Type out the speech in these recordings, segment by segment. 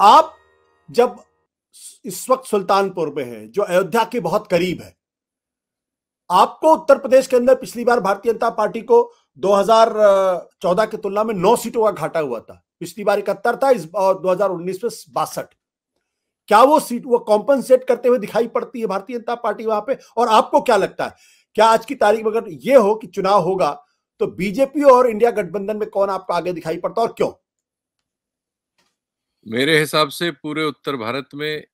आप जब इस वक्त सुल्तानपुर में हैं जो अयोध्या के बहुत करीब है आपको उत्तर प्रदेश के अंदर पिछली बार भारतीय जनता पार्टी को 2014 की तुलना में नौ सीटों का घाटा हुआ था पिछली बार इकहत्तर था इस दो में बासठ क्या वो सीट वो कॉम्पनसेट करते हुए दिखाई पड़ती है भारतीय जनता पार्टी वहां पे और आपको क्या लगता है क्या आज की तारीख में अगर ये हो कि चुनाव होगा तो बीजेपी और इंडिया गठबंधन में कौन आपको आगे दिखाई पड़ता है और क्यों मेरे हिसाब से पूरे उत्तर भारत में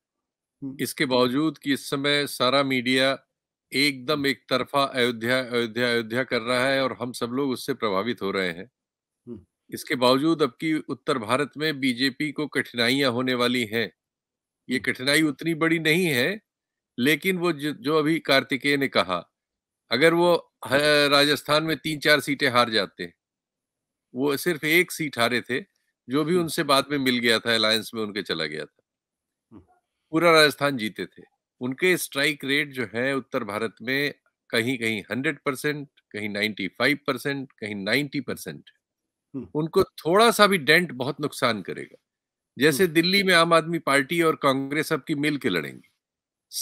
इसके बावजूद कि इस समय सारा मीडिया एकदम एक तरफा अयोध्या अयोध्या अयोध्या कर रहा है और हम सब लोग उससे प्रभावित हो रहे हैं इसके बावजूद अब की उत्तर भारत में बीजेपी को कठिनाइयां होने वाली हैं ये कठिनाई उतनी बड़ी नहीं है लेकिन वो जो अभी कार्तिकेय ने कहा अगर वो राजस्थान में तीन चार सीटें हार जाते वो सिर्फ एक सीट हारे थे जो भी उनसे बाद में मिल गया था अलायंस में उनके चला गया था पूरा राजस्थान जीते थे उनके स्ट्राइक रेट जो है उत्तर भारत में कहीं कहीं हंड्रेड परसेंट कहीं नाइन्टी फाइव परसेंट कहीं नाइन्टी परसेंट उनको थोड़ा सा भी डेंट बहुत नुकसान करेगा जैसे दिल्ली में आम आदमी पार्टी और कांग्रेस अब की मिल के लड़ेंगी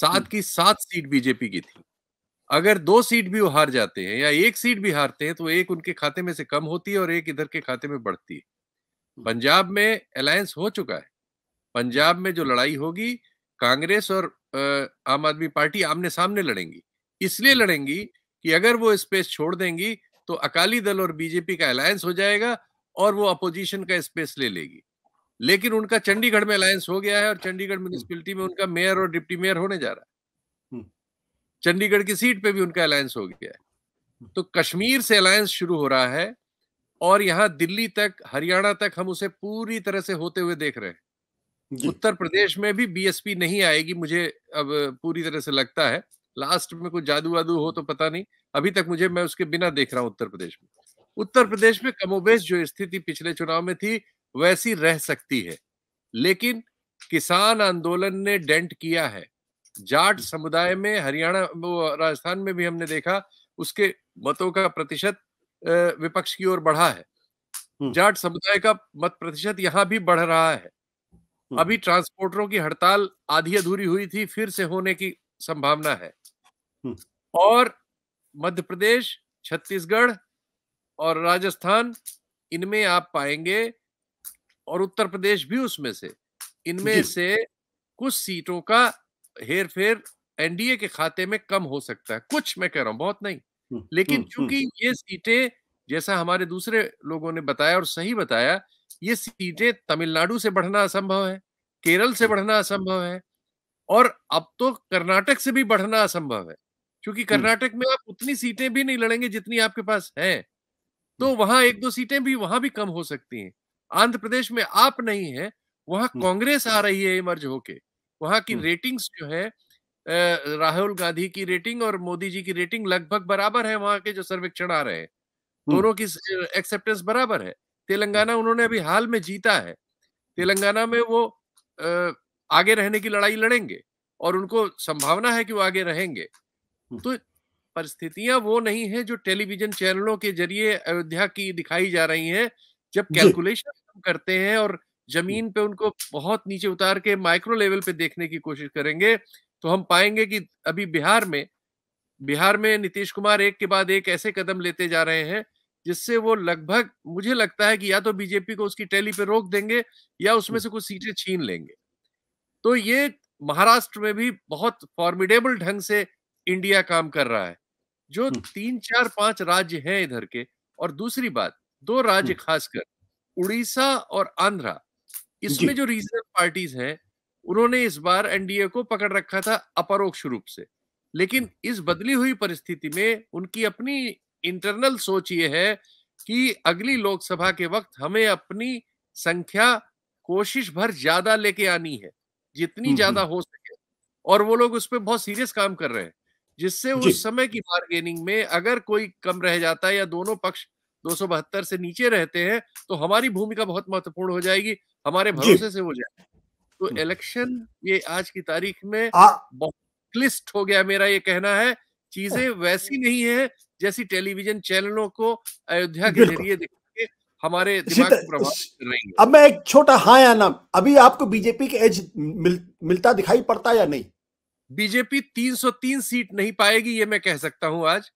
सात की सात सीट बीजेपी की थी अगर दो सीट भी वो हार जाते हैं या एक सीट भी हारते हैं तो एक उनके खाते में से कम होती है और एक इधर के खाते में बढ़ती है पंजाब में अलायंस हो चुका है पंजाब में जो लड़ाई होगी कांग्रेस और आम आदमी पार्टी आमने सामने लड़ेंगी इसलिए लड़ेंगी कि अगर वो स्पेस छोड़ देंगी तो अकाली दल और बीजेपी का अलायंस हो जाएगा और वो अपोजिशन का स्पेस ले लेगी लेकिन उनका चंडीगढ़ में अलायंस हो गया है और चंडीगढ़ म्यूनिसपलिटी हम्म। में उनका मेयर और डिप्टी मेयर होने जा रहा है हम्म। चंडीगढ़ की सीट पे भी उनका अलायंस हो गया है हम्म। तो कश्मीर से अलायंस शुरू हो रहा है और यहाँ दिल्ली तक हरियाणा तक हम उसे पूरी तरह से होते हुए देख रहे हैं उत्तर प्रदेश में भी बीएसपी नहीं आएगी मुझे अब पूरी तरह से लगता है लास्ट में कोई जादू वादू हो तो पता नहीं अभी तक मुझे मैं उसके बिना देख रहा हूं उत्तर प्रदेश में उत्तर प्रदेश में कमोबेश जो स्थिति पिछले चुनाव में थी वैसी रह सकती है लेकिन किसान आंदोलन ने डेंट किया है जाट समुदाय में हरियाणा राजस्थान में भी हमने देखा उसके मतों का प्रतिशत विपक्ष की ओर बढ़ा है जाट समुदाय का मत प्रतिशत यहाँ भी बढ़ रहा है अभी ट्रांसपोर्टरों की हड़ताल आधी अधूरी हुई थी फिर से होने की संभावना है और मध्य प्रदेश छत्तीसगढ़ और राजस्थान इनमें आप पाएंगे और उत्तर प्रदेश भी उसमें से इनमें से कुछ सीटों का हेर फेर एनडीए के खाते में कम हो सकता है कुछ मैं कह रहा हूं बहुत नहीं लेकिन चूंकि ये सीटें जैसा हमारे दूसरे लोगों ने बताया और सही बताया ये सीटें तमिलनाडु से बढ़ना असंभव है केरल से बढ़ना असंभव है और अब तो कर्नाटक से भी बढ़ना असंभव है क्योंकि कर्नाटक में आप उतनी सीटें भी नहीं लड़ेंगे जितनी आपके पास है तो वहां एक दो सीटें भी वहां भी कम हो सकती हैं आंध्र प्रदेश में आप नहीं है वहां कांग्रेस आ रही है इमर्ज होके वहां की रेटिंग्स जो है राहुल गांधी की रेटिंग और मोदी जी की रेटिंग लगभग बराबर है वहां के जो सर्वेक्षण आ रहे हैं दोनों की एक्सेप्टेंस बराबर है तेलंगाना उन्होंने अभी हाल में जीता है तेलंगाना में वो आगे रहने की लड़ाई लड़ेंगे और उनको संभावना है कि वो आगे रहेंगे तो परिस्थितियां वो नहीं है जो टेलीविजन चैनलों के जरिए अयोध्या की दिखाई जा रही है जब कैलकुलेशन हम करते हैं और जमीन पे उनको बहुत नीचे उतार के माइक्रो लेवल पे देखने की कोशिश करेंगे तो हम पाएंगे कि अभी बिहार में बिहार में नीतीश कुमार एक के बाद एक ऐसे कदम लेते जा रहे हैं जिससे वो लगभग मुझे लगता है कि या तो बीजेपी को उसकी टैली पे रोक देंगे या उसमें हम्म। से कुछ सीटें छीन लेंगे तो ये महाराष्ट्र में भी बहुत फॉर्मिडेबल ढंग से इंडिया काम कर रहा है जो हम्म। तीन चार पांच राज्य हैं इधर के और दूसरी बात दो राज्य हम्म। खासकर उड़ीसा और आंध्रा इसमें जो रीजनल पार्टीज हैं उन्होंने इस बार एनडीए को पकड़ रखा था अपरोक्ष रूप से लेकिन हम्म। इस बदली हुई परिस्थिति में उनकी अपनी इंटरनल सोच ये है कि अगली लोकसभा के वक्त हमें अपनी संख्या कोशिश भर ज्यादा लेके आनी है जितनी हम्म, ज्यादा हम्म। हो सके और वो लोग उस पर बहुत सीरियस काम कर रहे हैं जिससे उस समय की बार्गेनिंग में अगर कोई कम रह जाता है या दोनों पक्ष दो से नीचे रहते हैं तो हमारी भूमिका बहुत महत्वपूर्ण हो जाएगी हमारे भरोसे से हो जाएगी तो इलेक्शन ये आज की तारीख में बहुत क्लिस्ट हो गया मेरा ये कहना है चीजें वैसी नहीं है जैसी टेलीविजन चैनलों को अयोध्या के जरिए हमारे दिमाग अब मैं एक छोटा हाँ या ना अभी आपको बीजेपी के एज मिल, मिलता दिखाई पड़ता या नहीं बीजेपी 303 सीट नहीं पाएगी ये मैं कह सकता हूं आज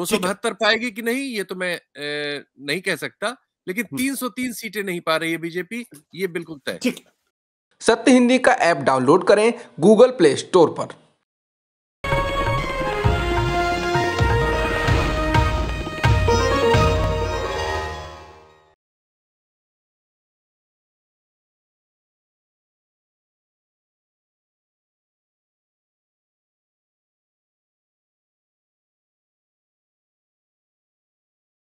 दो पाएगी कि नहीं ये तो मैं ए, नहीं कह सकता लेकिन 303 सीटें नहीं पा रही है बीजेपी ये बिल्कुल तय ठीक है सत्य हिंदी का ऐप डाउनलोड करें गूगल प्ले स्टोर पर